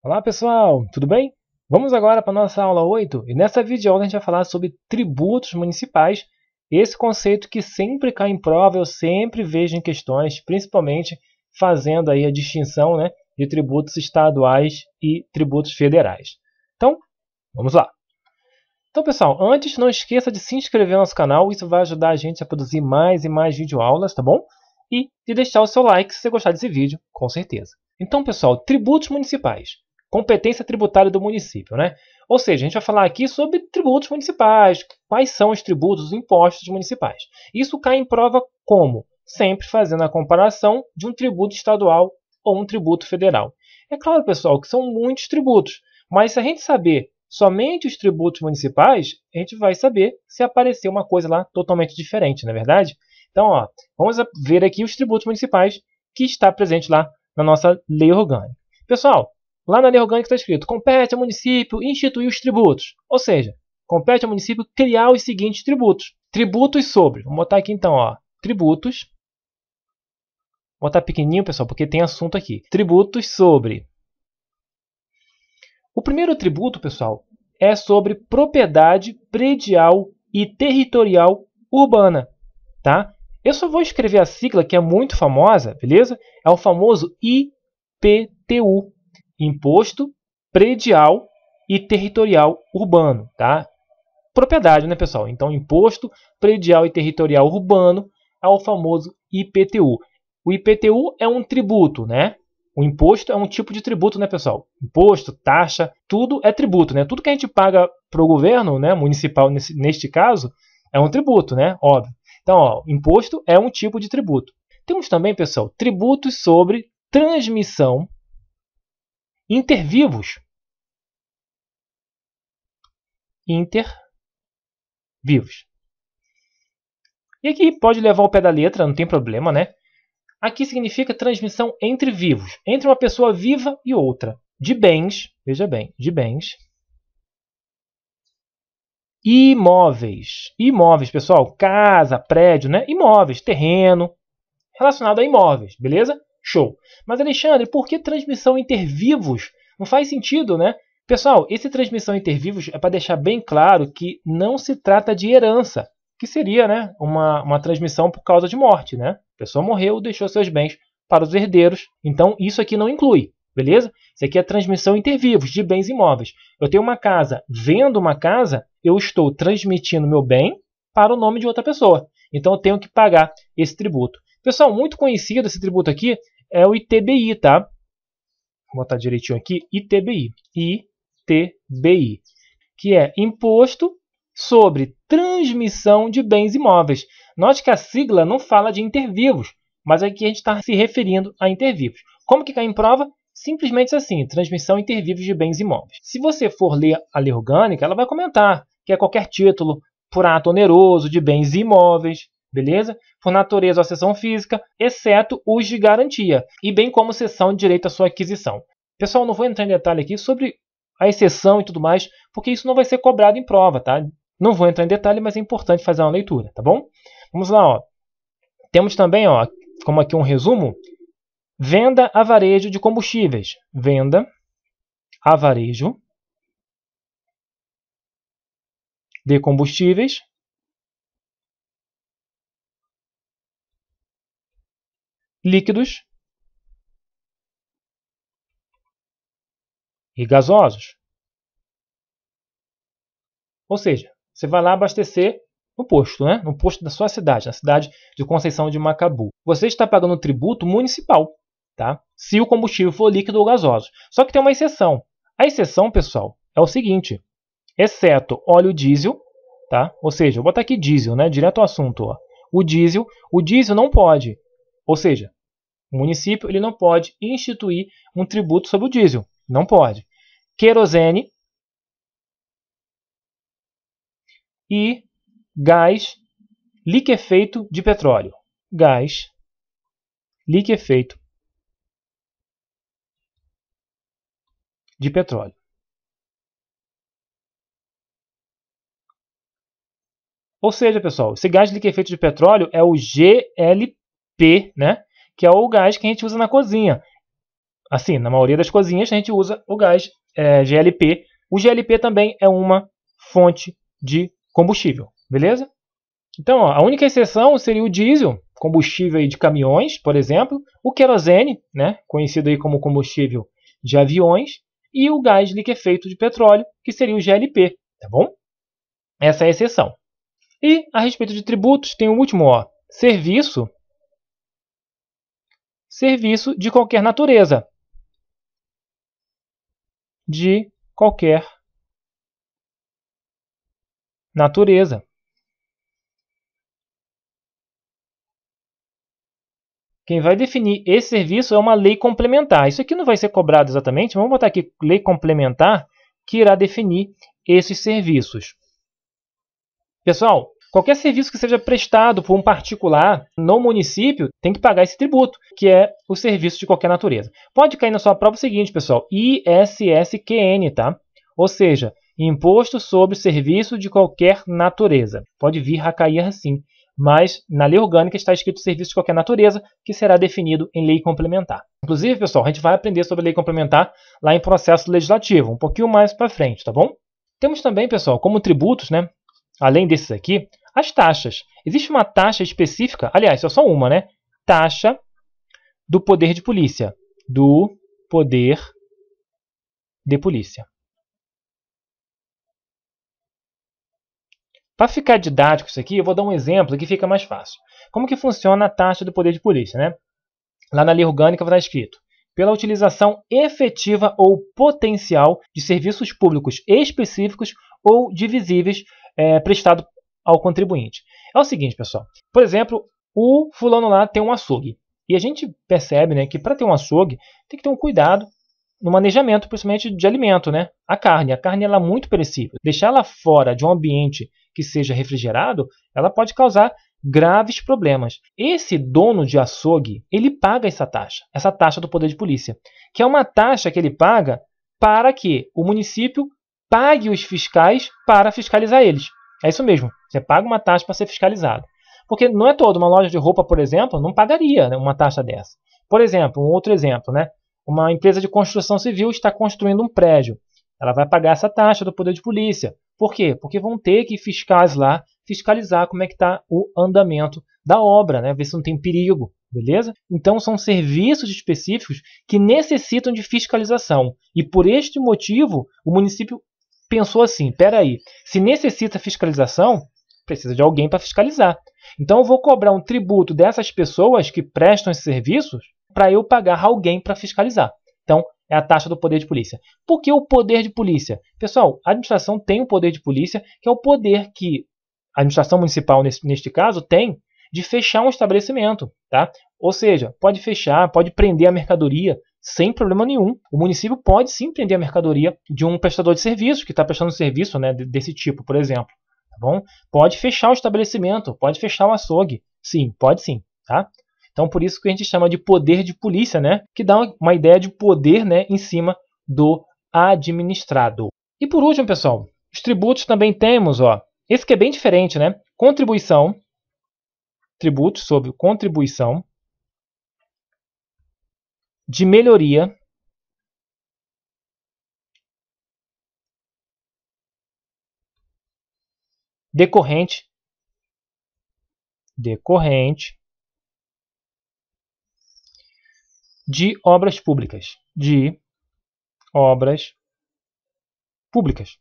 Olá pessoal, tudo bem? Vamos agora para a nossa aula 8 e nessa videoaula a gente vai falar sobre tributos municipais, esse conceito que sempre cai em prova, eu sempre vejo em questões, principalmente fazendo aí a distinção né, de tributos estaduais e tributos federais. Então, vamos lá. Então pessoal, antes não esqueça de se inscrever no nosso canal, isso vai ajudar a gente a produzir mais e mais videoaulas, tá bom? E de deixar o seu like se você gostar desse vídeo, com certeza. Então pessoal, tributos municipais competência tributária do município. Né? Ou seja, a gente vai falar aqui sobre tributos municipais, quais são os tributos, os impostos municipais. Isso cai em prova como? Sempre fazendo a comparação de um tributo estadual ou um tributo federal. É claro, pessoal, que são muitos tributos, mas se a gente saber somente os tributos municipais, a gente vai saber se aparecer uma coisa lá totalmente diferente, não é verdade? Então, ó, vamos ver aqui os tributos municipais que está presente lá na nossa lei orgânica. Pessoal, Lá na lei orgânica está escrito: compete ao município instituir os tributos. Ou seja, compete ao município criar os seguintes tributos. Tributos sobre. Vamos botar aqui então, ó. Tributos. Vou botar pequenininho, pessoal, porque tem assunto aqui. Tributos sobre. O primeiro tributo, pessoal, é sobre propriedade predial e territorial urbana, tá? Eu só vou escrever a sigla que é muito famosa, beleza? É o famoso IPTU, imposto predial e territorial urbano, tá? Propriedade, né, pessoal? Então, imposto predial e territorial urbano é o famoso IPTU. O IPTU é um tributo, né? O imposto é um tipo de tributo, né, pessoal? Imposto, taxa, tudo é tributo, né? Tudo que a gente paga para o governo, né, municipal nesse, neste caso, é um tributo, né? Óbvio. Então, ó, imposto é um tipo de tributo. Temos também, pessoal, tributos sobre transmissão intervivos. Intervivos. E aqui pode levar o pé da letra, não tem problema, né? Aqui significa transmissão entre vivos, entre uma pessoa viva e outra, de bens, veja bem, de bens imóveis. Imóveis, pessoal, casa, prédio, né? Imóveis, terreno, relacionado a imóveis, beleza? Show. Mas Alexandre, por que transmissão intervivos? Não faz sentido, né? Pessoal, esse transmissão intervivos é para deixar bem claro que não se trata de herança, que seria né, uma, uma transmissão por causa de morte, né? A pessoa morreu, deixou seus bens para os herdeiros. Então, isso aqui não inclui, beleza? Isso aqui é transmissão intervivos de bens imóveis. Eu tenho uma casa, vendo uma casa, eu estou transmitindo meu bem para o nome de outra pessoa. Então, eu tenho que pagar esse tributo. Pessoal, muito conhecido esse tributo aqui é o ITBI, tá? Vou botar direitinho aqui, ITBI. ITBI, que é Imposto sobre Transmissão de Bens Imóveis. Note que a sigla não fala de intervivos, mas aqui a gente está se referindo a intervivos. Como que cai em prova? Simplesmente assim, transmissão intervivos de bens imóveis. Se você for ler a lei orgânica, ela vai comentar que é qualquer título por ato oneroso de bens imóveis, beleza? Por natureza ou sessão física, exceto os de garantia, e bem como sessão de direito à sua aquisição. Pessoal, não vou entrar em detalhe aqui sobre a exceção e tudo mais, porque isso não vai ser cobrado em prova, tá? Não vou entrar em detalhe, mas é importante fazer uma leitura, tá bom? Vamos lá, ó. Temos também, ó, como aqui um resumo, venda a varejo de combustíveis. Venda a varejo de combustíveis líquidos e gasosos. Ou seja, você vai lá abastecer no posto, né? no posto da sua cidade, na cidade de Conceição de Macabu. Você está pagando tributo municipal, tá? se o combustível for líquido ou gasoso. Só que tem uma exceção. A exceção, pessoal, é o seguinte: exceto óleo diesel, tá? Ou seja, vou botar aqui diesel, né? Direto ao assunto, ó. O diesel, o diesel não pode. Ou seja, o município ele não pode instituir um tributo sobre o diesel. Não pode. Querosene e gás liquefeito de petróleo. Gás liquefeito de petróleo. Ou seja, pessoal, esse gás liquefeito de petróleo é o GLP, né? que é o gás que a gente usa na cozinha. Assim, na maioria das cozinhas a gente usa o gás é, GLP. O GLP também é uma fonte de combustível, beleza? Então, ó, a única exceção seria o diesel, combustível de caminhões, por exemplo, o querosene, né, conhecido aí como combustível de aviões, e o gás liquefeito de petróleo, que seria o GLP, tá bom? Essa é a exceção. E a respeito de tributos, tem o último, ó, serviço serviço de qualquer natureza. De qualquer natureza. Quem vai definir esse serviço é uma lei complementar. Isso aqui não vai ser cobrado exatamente, vamos botar aqui lei complementar que irá definir esses serviços. Pessoal, Qualquer serviço que seja prestado por um particular no município tem que pagar esse tributo, que é o serviço de qualquer natureza. Pode cair na sua prova o seguinte, pessoal: ISSQN, tá? Ou seja, Imposto sobre Serviço de Qualquer Natureza. Pode vir a cair assim, mas na lei orgânica está escrito serviço de qualquer natureza, que será definido em lei complementar. Inclusive, pessoal, a gente vai aprender sobre lei complementar lá em processo legislativo, um pouquinho mais para frente, tá bom? Temos também, pessoal, como tributos, né? Além desses aqui, as taxas. Existe uma taxa específica, aliás, só só uma, né? Taxa do poder de polícia, do poder de polícia. Para ficar didático isso aqui, eu vou dar um exemplo que fica mais fácil. Como que funciona a taxa do poder de polícia, né? Lá na lei orgânica vai estar escrito: pela utilização efetiva ou potencial de serviços públicos específicos ou divisíveis é, prestado ao contribuinte. É o seguinte, pessoal. Por exemplo, o fulano lá tem um açougue. E a gente percebe né, que para ter um açougue, tem que ter um cuidado no manejamento, principalmente de alimento, né? A carne. A carne ela é muito perecível. Deixar ela fora de um ambiente que seja refrigerado, ela pode causar graves problemas. Esse dono de açougue, ele paga essa taxa, essa taxa do poder de polícia, que é uma taxa que ele paga para que o município pague os fiscais para fiscalizar eles. É isso mesmo. Você paga uma taxa para ser fiscalizado. Porque não é todo Uma loja de roupa, por exemplo, não pagaria né, uma taxa dessa. Por exemplo, um outro exemplo, né? Uma empresa de construção civil está construindo um prédio. Ela vai pagar essa taxa do poder de polícia. Por quê? Porque vão ter que fiscais lá fiscalizar como é que está o andamento da obra, né? Ver se não tem perigo, beleza? Então são serviços específicos que necessitam de fiscalização e por este motivo o município pensou assim: peraí, se necessita fiscalização, precisa de alguém para fiscalizar. Então eu vou cobrar um tributo dessas pessoas que prestam esses serviços para eu pagar alguém para fiscalizar. Então é a taxa do poder de polícia. Por que o poder de polícia? Pessoal, a administração tem o um poder de polícia, que é o poder que a administração municipal, neste, neste caso, tem de fechar um estabelecimento, tá? Ou seja, pode fechar, pode prender a mercadoria sem problema nenhum. O município pode sim prender a mercadoria de um prestador de serviço que está prestando serviço, né, desse tipo, por exemplo. Tá bom? Pode fechar o estabelecimento, pode fechar o açougue, sim, pode sim, tá? Então por isso que a gente chama de poder de polícia, né? Que dá uma ideia de poder, né, em cima do administrado. E por último, pessoal, os tributos também temos, ó. Esse que é bem diferente, né? Contribuição, tributo sobre contribuição, de melhoria, decorrente, decorrente de obras públicas, de obras públicas.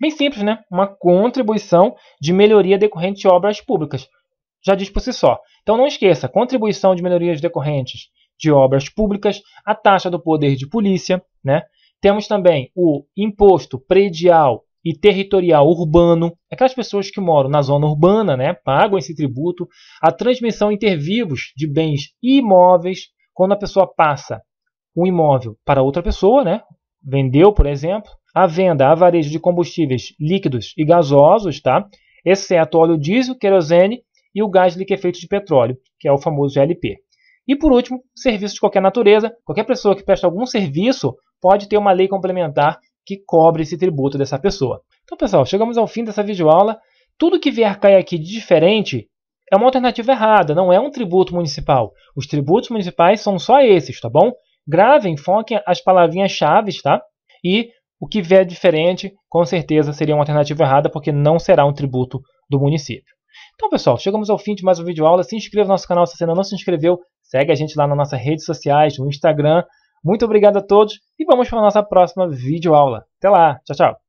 Bem simples, né? Uma contribuição de melhoria decorrente de obras públicas. Já diz por si só. Então não esqueça, contribuição de melhorias decorrentes de obras públicas, a taxa do poder de polícia, né? Temos também o imposto predial e territorial urbano, aquelas pessoas que moram na zona urbana, né, pagam esse tributo, a transmissão inter vivos de bens imóveis, quando a pessoa passa um imóvel para outra pessoa, né, vendeu, por exemplo, a venda a varejo de combustíveis líquidos e gasosos, tá? exceto óleo diesel, querosene e o gás liquefeito de petróleo, que é o famoso LP. E por último, serviço de qualquer natureza. Qualquer pessoa que presta algum serviço pode ter uma lei complementar que cobre esse tributo dessa pessoa. Então, pessoal, chegamos ao fim dessa videoaula. Tudo que vier cair aqui de diferente é uma alternativa errada, não é um tributo municipal. Os tributos municipais são só esses, tá bom? Gravem, foquem as palavrinhas-chave, tá? E o que vier diferente, com certeza seria uma alternativa errada, porque não será um tributo do município. Então, pessoal, chegamos ao fim de mais uma videoaula. Se inscreva no nosso canal se você ainda não se inscreveu. Segue a gente lá nas nossas redes sociais, no Instagram. Muito obrigado a todos e vamos para a nossa próxima videoaula. Até lá, tchau, tchau.